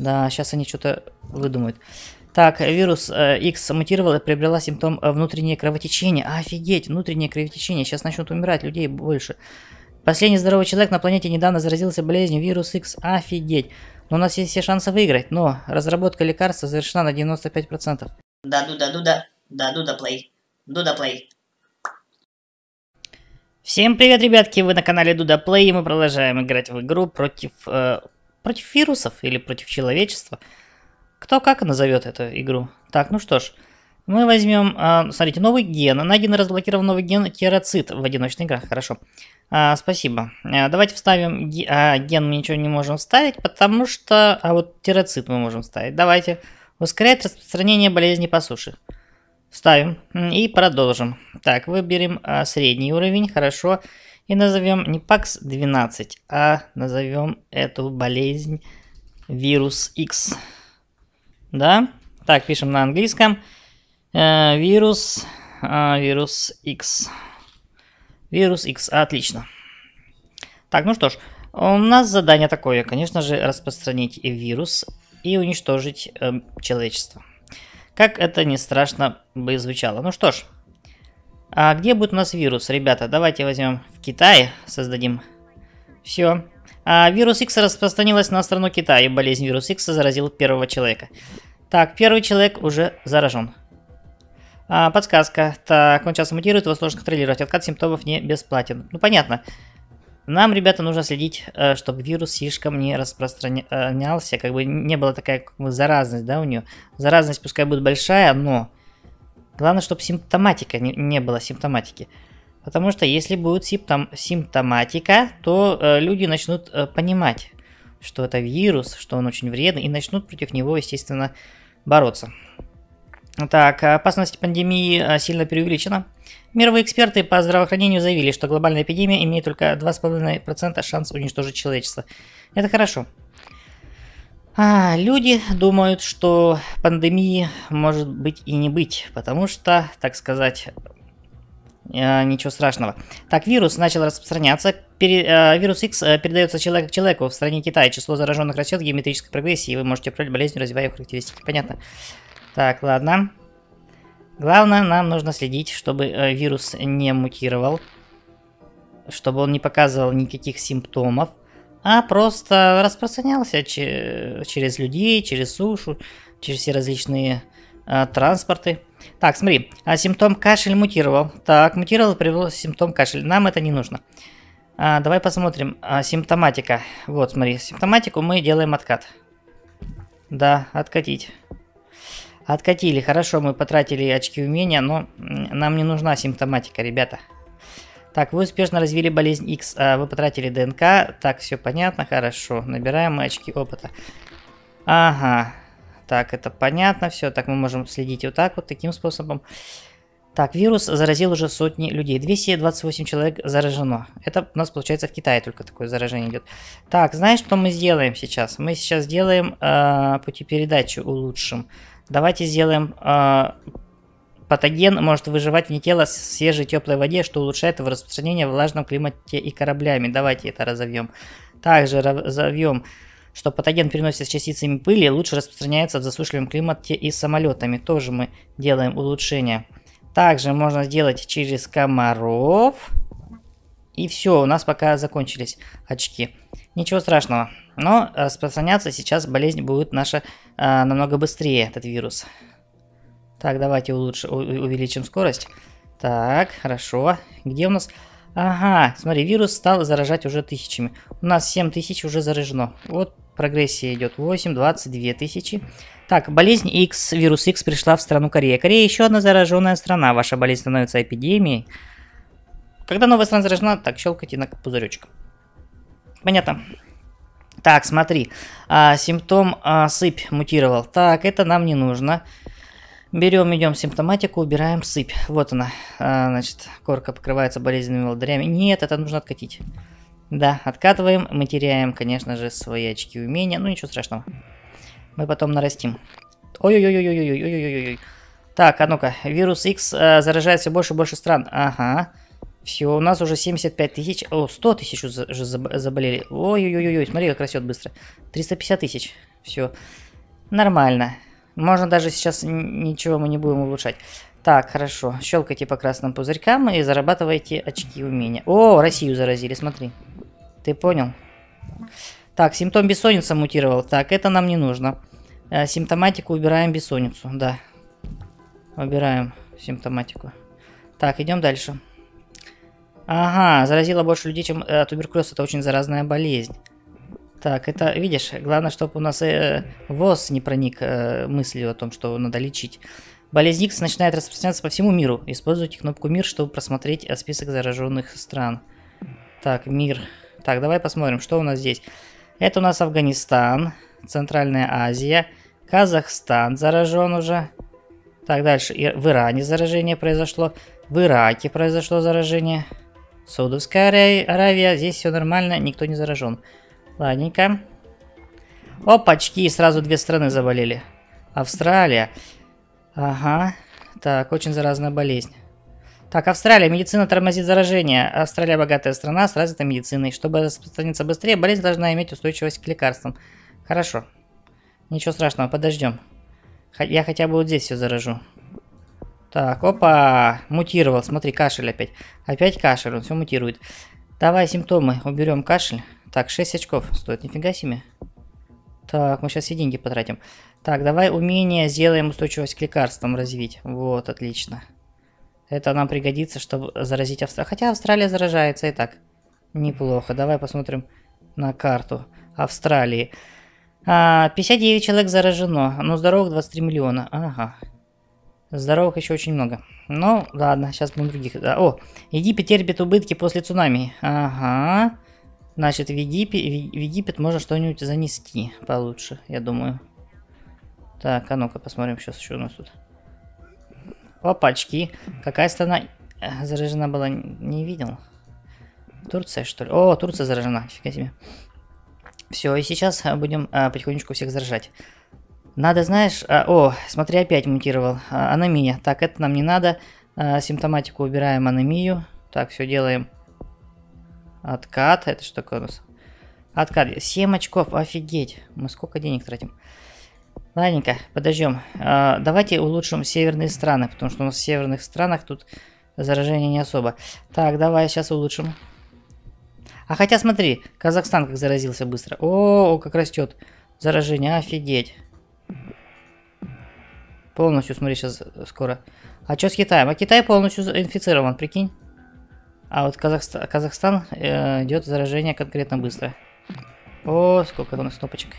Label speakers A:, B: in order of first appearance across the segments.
A: Да, сейчас они что-то выдумают. Так, вирус э, X мутировал и приобрела симптом э, внутреннее кровотечение. Офигеть, внутреннее кровотечение. Сейчас начнут умирать людей больше. Последний здоровый человек на планете недавно заразился болезнью вирус X. Офигеть. Но у нас есть все шансы выиграть, но разработка лекарства завершена на 95%. Да, дуда, дуда, да, дуда, плей. Дуда, плей. Всем привет, ребятки, вы на канале Дуда Play, и мы продолжаем играть в игру против э, Против вирусов или против человечества. Кто как назовет эту игру. Так, ну что ж. Мы возьмем, а, смотрите, новый ген. Найден и разблокирован новый ген тироцит в одиночной играх. Хорошо. А, спасибо. А, давайте вставим ге а, ген. Мы ничего не можем вставить, потому что... А вот тироцит мы можем вставить. Давайте. Ускоряет распространение болезни по суше. Вставим. И продолжим. Так, выберем а, средний уровень. Хорошо. Хорошо. И назовем не PAX-12, а назовем эту болезнь вирус X. Да? Так, пишем на английском. Э, вирус, а, вирус X. Вирус X, отлично. Так, ну что ж, у нас задание такое, конечно же, распространить вирус и уничтожить э, человечество. Как это не страшно бы звучало. Ну что ж, а где будет у нас вирус, ребята? Давайте возьмем в Китае, создадим. Все. А вирус X распространилась на страну Китая, и болезнь вирус X заразил первого человека. Так, первый человек уже заражен. А, подсказка. Так, он сейчас мутирует, его сложно контролировать. Откат симптомов не бесплатен. Ну, понятно. Нам, ребята, нужно следить, э, чтобы вирус слишком не распространялся, как бы не была такая как бы, заразность, да, у нее. Заразность пускай будет большая, но Главное, чтобы симптоматика не, не было симптоматики. Потому что если будет симптом, симптоматика, то э, люди начнут э, понимать, что это вирус, что он очень вредный, и начнут против него, естественно, бороться. Так, опасность пандемии э, сильно преувеличена. Мировые эксперты по здравоохранению заявили, что глобальная эпидемия имеет только 2,5% шанс уничтожить человечество. Это хорошо. А, люди думают, что пандемии может быть и не быть, потому что, так сказать, э, ничего страшного. Так, вирус начал распространяться. Пере, э, вирус X э, передается человек к человеку. В стране Китая число зараженных растет в геометрической прогрессии, и вы можете управлять болезнью, развивая ее характеристики. Понятно. Так, ладно. Главное, нам нужно следить, чтобы э, вирус не мутировал, чтобы он не показывал никаких симптомов а просто распространялся через людей, через сушу, через все различные э, транспорты. Так, смотри, а симптом кашель мутировал. Так, мутировал, привел симптом кашель. Нам это не нужно. А, давай посмотрим. А, симптоматика. Вот, смотри, симптоматику мы делаем откат. Да, откатить. Откатили, хорошо, мы потратили очки умения, но нам не нужна симптоматика, ребята. Так, вы успешно развили болезнь X, а вы потратили ДНК. Так, все понятно, хорошо. Набираем очки опыта. Ага. Так, это понятно, все. Так, мы можем следить вот так вот, таким способом. Так, вирус заразил уже сотни людей. 228 человек заражено. Это у нас получается в Китае только такое заражение идет. Так, знаешь, что мы сделаем сейчас? Мы сейчас сделаем э, пути передачи улучшим. Давайте сделаем а, Патоген может выживать вне тела в свежей теплой воде, что улучшает его распространение в влажном климате и кораблями. Давайте это разовьем. Также разовьем, что патоген переносит с частицами пыли, лучше распространяется в засушливом климате и с самолетами. Тоже мы делаем улучшение. Также можно сделать через комаров. И все, у нас пока закончились очки. Ничего страшного. Но распространяться сейчас болезнь будет наша э, намного быстрее, этот вирус. Так, давайте улучш... увеличим скорость. Так, хорошо. Где у нас... Ага, смотри, вирус стал заражать уже тысячами. У нас 7 тысяч уже заражено. Вот прогрессия идет. 8, 22 тысячи. Так, болезнь X, вирус X пришла в страну Корея. Корея еще одна зараженная страна. Ваша болезнь становится эпидемией. Когда новая страна заражена, так, щелкайте на пузыречек. Понятно. Так, смотри. А, симптом а, сыпь мутировал. Так, это нам не нужно. Берем, идем симптоматику, убираем сыпь. Вот она. А, значит, корка покрывается болезненными волдырями. Нет, это нужно откатить. Да, откатываем. Мы теряем, конечно же, свои очки умения. Ну, ничего страшного. Мы потом нарастим. Ой-ой-ой-ой-ой-ой-ой-ой-ой. Так, а ну-ка. Вирус X э, заражает все больше и больше стран. Ага. Все, у нас уже 75 тысяч. О, 100 тысяч уже заболели. Ой-ой-ой-ой, смотри, как растет быстро. 350 тысяч. Все. Нормально. Можно даже сейчас ничего мы не будем улучшать. Так, хорошо. Щелкайте по красным пузырькам и зарабатывайте очки умения. О, Россию заразили, смотри. Ты понял? Так, симптом бессонница мутировал. Так, это нам не нужно. Э, симптоматику убираем бессонницу, да. Убираем симптоматику. Так, идем дальше. Ага, заразила больше людей, чем э, туберкулез. Это очень заразная болезнь. Так, это, видишь, главное, чтобы у нас э, ВОЗ не проник э, мыслью о том, что надо лечить. Болезнь X начинает распространяться по всему миру. Используйте кнопку «Мир», чтобы просмотреть э, список зараженных стран. Так, мир. Так, давай посмотрим, что у нас здесь. Это у нас Афганистан, Центральная Азия, Казахстан заражен уже. Так, дальше. И в Иране заражение произошло. В Ираке произошло заражение. Саудовская Аравия. Здесь все нормально, никто не заражен. Ладненько. Опачки, сразу две страны заболели. Австралия. Ага. Так, очень заразная болезнь. Так, Австралия. Медицина тормозит заражение. Австралия богатая страна с развитой медициной. Чтобы распространиться быстрее, болезнь должна иметь устойчивость к лекарствам. Хорошо. Ничего страшного, подождем. Я хотя бы вот здесь все заражу. Так, опа, мутировал. Смотри, кашель опять. Опять кашель, он все мутирует. Давай симптомы, уберем кашель. Так, 6 очков стоит, нифига себе. Так, мы сейчас все деньги потратим. Так, давай умение сделаем устойчивость к лекарствам развить. Вот, отлично. Это нам пригодится, чтобы заразить Австралию. Хотя Австралия заражается и так. Неплохо. Давай посмотрим на карту Австралии. А, 59 человек заражено, но здоровых 23 миллиона. Ага. Здоровых еще очень много. Ну, ладно, сейчас будем других. О, Египет терпит убытки после цунами. Ага. Значит, в, Егип... в Египет можно что-нибудь занести получше, я думаю. Так, а ну-ка посмотрим сейчас, еще у нас тут. Опачки. Какая страна э, заражена была? Не видел. Турция, что ли? О, Турция заражена. Фига себе. Все, и сейчас э, будем а, потихонечку всех заражать. Надо, знаешь... А, о, смотри, опять мутировал. А, анемия. Так, это нам не надо. А, симптоматику убираем, анемию. Так, все делаем. Откат, это что такое у нас? Откат, 7 очков, офигеть. Мы сколько денег тратим. Ладненько, подождем. А, давайте улучшим северные страны, потому что у нас в северных странах тут заражение не особо. Так, давай сейчас улучшим. А хотя смотри, Казахстан как заразился быстро. О, как растет заражение, офигеть. Полностью, смотри, сейчас э, скоро. А что с Китаем? А Китай полностью инфицирован, прикинь. А вот Казахстан, Казахстан э, идет заражение конкретно быстро. О, сколько у нас кнопочек.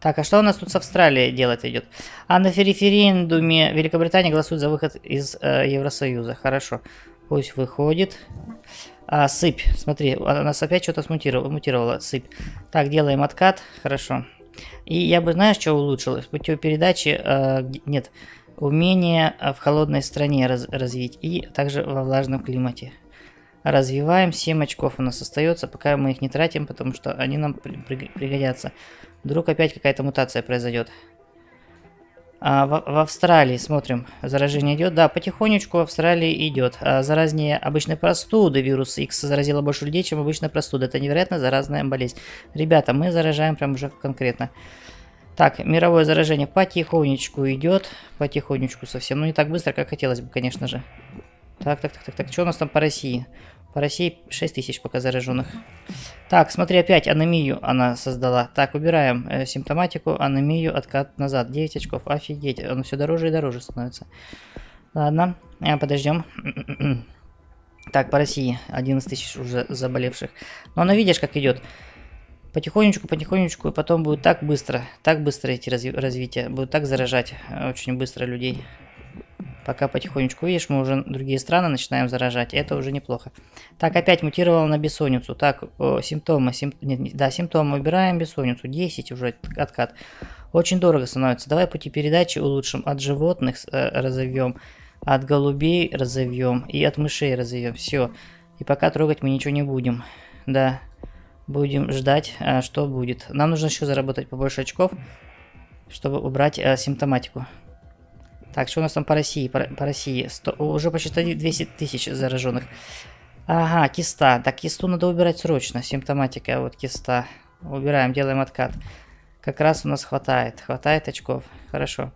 A: Так, а что у нас тут с Австралией делать идет? А на референдуме Великобритания голосует за выход из э, Евросоюза. Хорошо. Пусть выходит. А, сыпь. Смотри, у нас опять что-то смутировало, мутировало. Сыпь. Так, делаем откат. Хорошо. И я бы, знаешь, что улучшил? Путем передачи... Э, нет. Умение э, в холодной стране раз, развить. И также во влажном климате развиваем. 7 очков у нас остается, пока мы их не тратим, потому что они нам при при пригодятся. Вдруг опять какая-то мутация произойдет. А, в, в Австралии смотрим, заражение идет. Да, потихонечку в Австралии идет. А, заразнее обычной простуды вирус X заразило больше людей, чем обычная простуда. Это невероятно заразная болезнь. Ребята, мы заражаем прям уже конкретно. Так, мировое заражение потихонечку идет. Потихонечку совсем. Ну, не так быстро, как хотелось бы, конечно же. Так, так, так, так, так. Что у нас там по России? По России 6 тысяч пока зараженных. Так, смотри, опять анемию она создала. Так, убираем э, симптоматику, анемию, откат назад. 9 очков, офигеть. Он все дороже и дороже становится. Ладно, э, подождем. Так, по России 11 тысяч уже заболевших. Но она видишь, как идет. Потихонечку, потихонечку, и потом будет так быстро, так быстро эти разви развития, будут так заражать э, очень быстро людей. Пока потихонечку, видишь, мы уже другие страны начинаем заражать. Это уже неплохо. Так, опять мутировала на бессонницу. Так, о, э, симптомы, сим... Нет, не... да, симптомы убираем, бессонницу. 10 уже откат. Очень дорого становится. Давай пути передачи улучшим. От животных э, разовьем, от голубей разовьем и от мышей разовьем. Все. И пока трогать мы ничего не будем. Да, будем ждать, э, что будет. Нам нужно еще заработать побольше очков, чтобы убрать э, симптоматику. Так, что у нас там по России? По, по России. 100, уже почти 200 тысяч зараженных. Ага, киста. Так, кисту надо убирать срочно. Симптоматика, а вот киста. Убираем, делаем откат. Как раз у нас хватает. Хватает очков. Хорошо.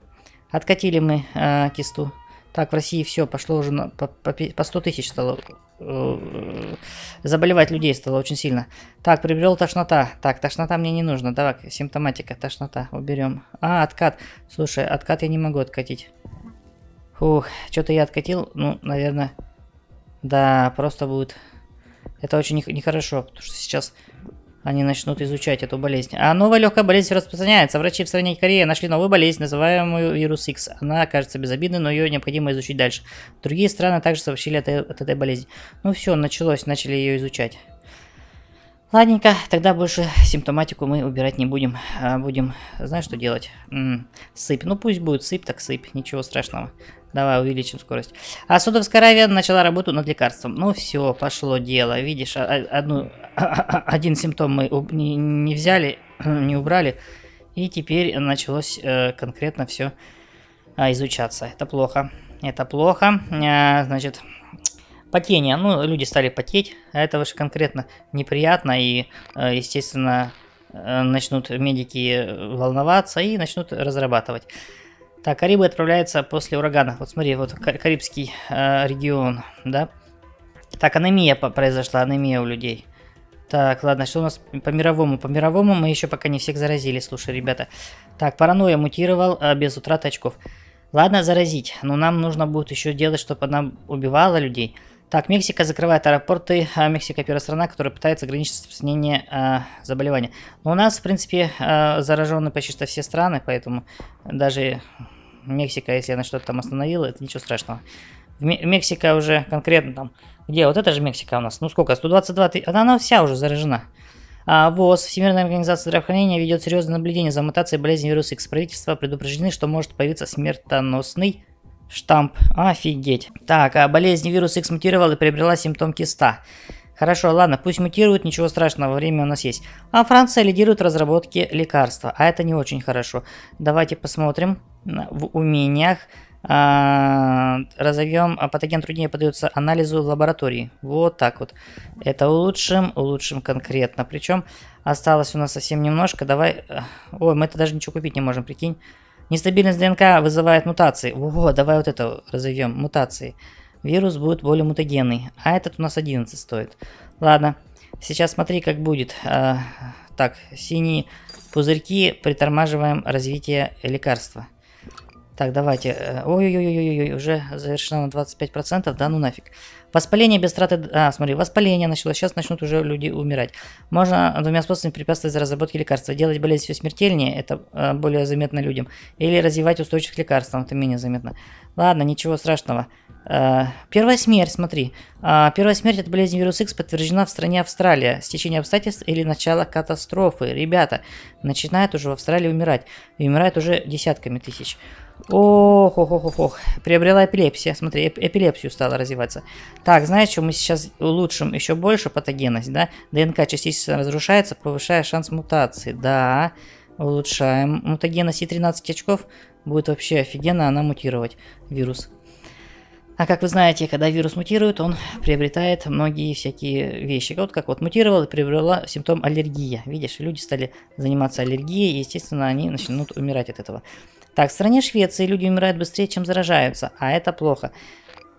A: Откатили мы э, кисту. Так, в России все, пошло уже на, по, по, 100 тысяч стало. Э, заболевать людей стало очень сильно. Так, приобрел тошнота. Так, тошнота мне не нужно. Давай, симптоматика, тошнота, уберем. А, откат. Слушай, откат я не могу откатить. Фух, что-то я откатил. Ну, наверное, да, просто будет... Это очень нехорошо, потому что сейчас они начнут изучать эту болезнь. А новая легкая болезнь распространяется. Врачи в стране Кореи нашли новую болезнь, называемую вирус X. Она кажется безобидной, но ее необходимо изучить дальше. Другие страны также сообщили от, от этой болезни. Ну все, началось, начали ее изучать. Ладненько, тогда больше симптоматику мы убирать не будем. А, будем, знаешь, что делать? М -м, сыпь. Ну пусть будет сыпь, так сыпь. Ничего страшного. Давай увеличим скорость. А Судовская Аравия начала работу над лекарством. Ну все, пошло дело. Видишь, а, а, одну, один симптом мы не, не взяли, не убрали. И теперь началось э, конкретно все э, изучаться. Это плохо. Это плохо. Э, значит, потение. Ну, люди стали потеть, а это уже конкретно неприятно, и, э, естественно, э, начнут медики э, волноваться и начнут разрабатывать. Так, Карибы отправляются после урагана. Вот смотри, вот Карибский э, регион, да? Так, анемия произошла, анемия у людей. Так, ладно, что у нас по мировому? По мировому мы еще пока не всех заразили, слушай, ребята. Так, паранойя мутировал э, без утраты очков. Ладно, заразить, но нам нужно будет еще делать, чтобы она убивала людей. Так, Мексика закрывает аэропорты. А Мексика первая страна, которая пытается ограничить распространение э, а, заболевания. Но у нас, в принципе, э, заражены почти что все страны, поэтому даже Мексика, если она что-то там остановила, это ничего страшного. Мексика уже конкретно там... Где? Вот это же Мексика у нас. Ну сколько? 122 тысяч. Она, она вся уже заражена. А ВОЗ, Всемирная организация здравоохранения, ведет серьезное наблюдение за мутацией болезни вируса X. Правительства предупреждены, что может появиться смертоносный Штамп. Офигеть. Так, а болезнь вирус X мутировала и приобрела симптом киста. Хорошо, ладно, пусть мутирует, ничего страшного, время у нас есть. А Франция лидирует в разработке лекарства, а это не очень хорошо. Давайте посмотрим в умениях. А, разовьем, а патоген труднее поддается анализу в лаборатории. Вот так вот. Это улучшим, улучшим конкретно. Причем осталось у нас совсем немножко. Давай... Э, ой, мы это даже ничего купить не можем, прикинь. Нестабильность ДНК вызывает мутации. Ого, давай вот это разовьем. Мутации. Вирус будет более мутагенный. А этот у нас 11 стоит. Ладно. Сейчас смотри, как будет. А, так, синие пузырьки. Притормаживаем развитие лекарства. Так, давайте. Э, Ой-ой-ой, уже завершено на 25%. Да ну нафиг. Воспаление без траты... А, смотри, воспаление началось, сейчас начнут уже люди умирать. Можно двумя способами препятствовать разработке лекарства. Делать болезнь все смертельнее, это э, более заметно людям. Или развивать устойчивость к лекарствам, это менее заметно. Ладно, ничего страшного. Э, первая смерть, смотри. Э, первая смерть от болезни вирус X подтверждена в стране Австралия. Стечение обстоятельств или начало катастрофы. Ребята, начинают уже в Австралии умирать. И умирают уже десятками тысяч. Ох, ох, ох, ох, ох. Приобрела эпилепсия. Смотри, эп эпилепсию стала развиваться. Так, знаешь, что мы сейчас улучшим еще больше патогенность, да? ДНК частично разрушается, повышая шанс мутации. Да, улучшаем. Мутагенность и 13 очков будет вообще офигенно она мутировать, вирус. А как вы знаете, когда вирус мутирует, он приобретает многие всякие вещи. Вот как вот мутировал и приобрела симптом аллергия. Видишь, люди стали заниматься аллергией, и, естественно, они начнут умирать от этого. Так, в стране Швеции люди умирают быстрее, чем заражаются, а это плохо.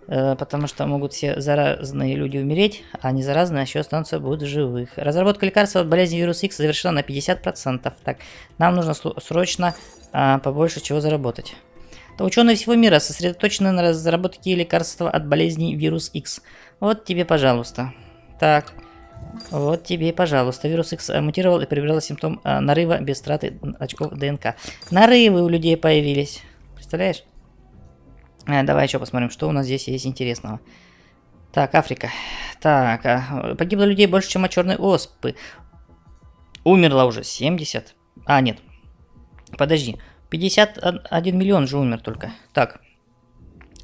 A: Э, потому что могут все заразные люди умереть, а не заразные а еще останутся будут живых. Разработка лекарства от болезни вирус X завершена на 50%. Так, нам нужно срочно а, побольше чего заработать. То ученые всего мира сосредоточены на разработке лекарства от болезни вирус X. Вот тебе, пожалуйста. Так. Вот тебе, пожалуйста. Вирус X э, мутировал и приобрел симптом э, нарыва без траты очков ДНК. Нарывы у людей появились. Представляешь? Э, давай еще посмотрим, что у нас здесь есть интересного. Так, Африка. Так, а, погибло людей больше, чем от черной оспы. Умерло уже 70. А, нет. Подожди. 51 миллион же умер только. Так.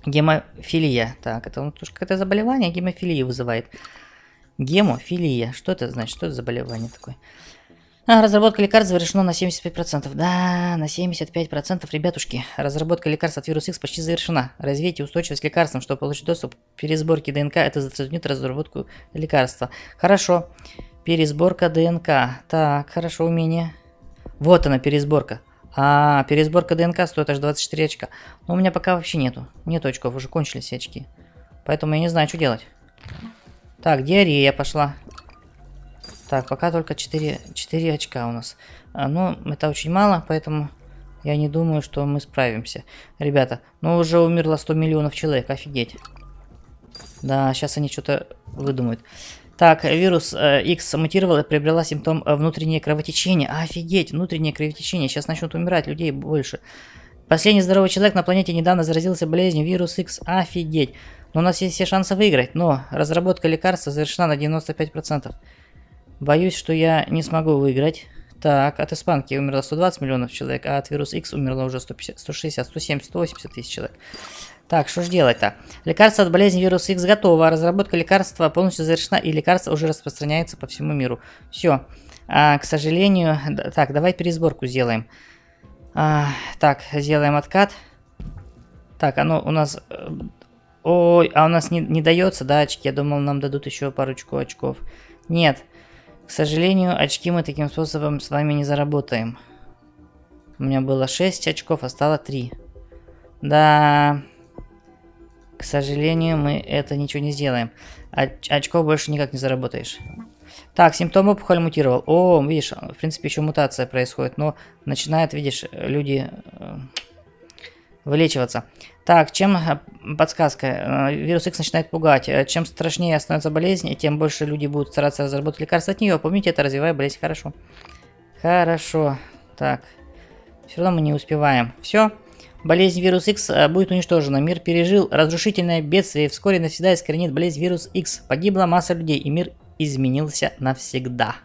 A: Гемофилия. Так, это ну, какое-то заболевание гемофилии вызывает. Гемофилия. Что это значит? Что это заболевание такое? А, разработка лекарств завершена на 75%. Да, на 75%, ребятушки. Разработка лекарств от вируса X почти завершена. Развейте устойчивость лекарствам, чтобы получить доступ к пересборке ДНК, это затруднит разработку лекарства. Хорошо. Пересборка ДНК. Так, хорошо, умение. Вот она, пересборка. А, пересборка ДНК стоит аж 24 очка. Но у меня пока вообще нету. Нету очков, уже кончились очки. Поэтому я не знаю, что делать. Так, диарея пошла. Так, пока только 4, 4 очка у нас. А, ну, это очень мало, поэтому я не думаю, что мы справимся. Ребята, ну уже умерло 100 миллионов человек, офигеть. Да, сейчас они что-то выдумают. Так, вирус э, X мутировал и приобрела симптом э, внутреннее кровотечение. Офигеть, внутреннее кровотечение. Сейчас начнут умирать людей больше. Последний здоровый человек на планете недавно заразился болезнью вирус X. Офигеть. Но у нас есть все шансы выиграть, но разработка лекарства завершена на 95%. Боюсь, что я не смогу выиграть. Так, от испанки умерло 120 миллионов человек, а от вирус X умерло уже 150, 160, 170, 180 тысяч человек. Так, что ж делать-то? Лекарство от болезни вируса X готово, а разработка лекарства полностью завершена, и лекарство уже распространяется по всему миру. Все. А, к сожалению... Так, давай пересборку сделаем. А, так, сделаем откат. Так, оно у нас э, Ой, а у нас не, не дается, да, очки? Я думал, нам дадут еще парочку очков. Нет. К сожалению, очки мы таким способом с вами не заработаем. У меня было 6 очков, а стало 3. Да... К сожалению, мы это ничего не сделаем. Оч а очков больше никак не заработаешь. Так, симптом опухоль мутировал. О, видишь, в принципе, еще мутация происходит, но начинают, видишь, люди вылечиваться. Так, чем э, подсказка? Э, вирус X начинает пугать. Э, чем страшнее становится болезнь, тем больше люди будут стараться разработать лекарства от нее. Помните это, развивая болезнь. Хорошо. Хорошо. Так. Все равно мы не успеваем. Все. Болезнь вирус X будет уничтожена. Мир пережил разрушительное бедствие и вскоре навсегда искоренит болезнь вирус X. Погибла масса людей, и мир изменился навсегда.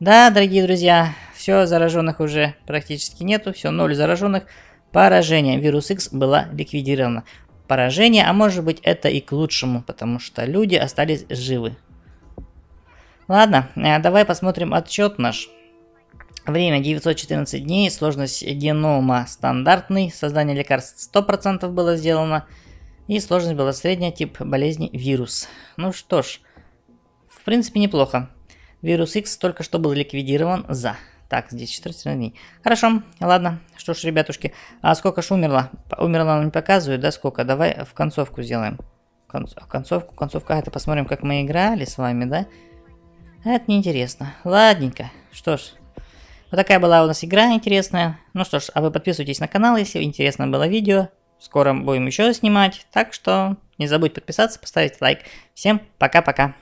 A: Да, дорогие друзья, все, зараженных уже практически нету, все, ноль зараженных. Поражение. Вирус X была ликвидирована. Поражение, а может быть это и к лучшему, потому что люди остались живы. Ладно, э, давай посмотрим отчет наш. Время 914 дней, сложность генома стандартный, создание лекарств 100% было сделано, и сложность была средняя, тип болезни вирус. Ну что ж, в принципе неплохо. Вирус X только что был ликвидирован за так, здесь 14 дней. Хорошо, ладно. Что ж, ребятушки, а сколько ж умерло? Умерло нам не показывают, да, сколько? Давай в концовку сделаем. Конц... Концовку, концовка. Это посмотрим, как мы играли с вами, да? Это неинтересно. Ладненько. Что ж, вот такая была у нас игра интересная. Ну что ж, а вы подписывайтесь на канал, если интересно было видео. Скоро будем еще снимать. Так что не забудь подписаться, поставить лайк. Всем пока-пока.